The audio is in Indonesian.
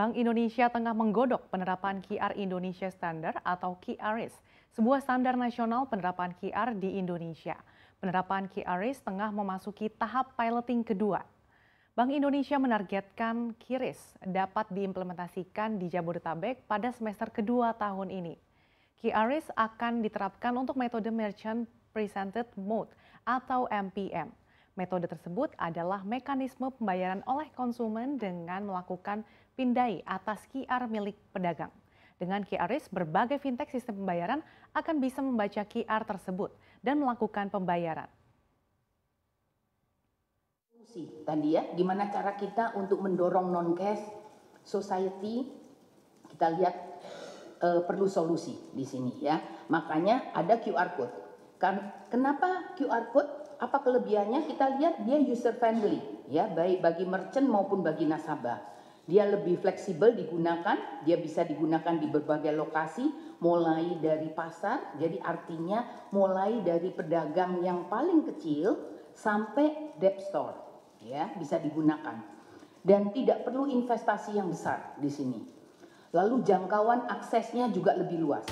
Bank Indonesia tengah menggodok penerapan QR Indonesia Standard atau QRIS, sebuah standar nasional penerapan QR di Indonesia. Penerapan QRIS tengah memasuki tahap piloting kedua. Bank Indonesia menargetkan QRIS dapat diimplementasikan di Jabodetabek pada semester kedua tahun ini. QRIS akan diterapkan untuk metode Merchant Presented Mode atau MPM – Metode tersebut adalah mekanisme pembayaran oleh konsumen dengan melakukan pindai atas QR milik pedagang. Dengan QRIS, berbagai fintech sistem pembayaran akan bisa membaca QR tersebut dan melakukan pembayaran. Tadi ya, gimana cara kita untuk mendorong non-cash society, kita lihat e, perlu solusi di sini ya. Makanya ada QR code Kan? Kenapa QR code? Apa kelebihannya? Kita lihat dia user friendly, ya, baik bagi merchant maupun bagi nasabah. Dia lebih fleksibel digunakan, dia bisa digunakan di berbagai lokasi, mulai dari pasar, jadi artinya mulai dari pedagang yang paling kecil sampai depth store, ya, bisa digunakan. Dan tidak perlu investasi yang besar di sini. Lalu jangkauan aksesnya juga lebih luas.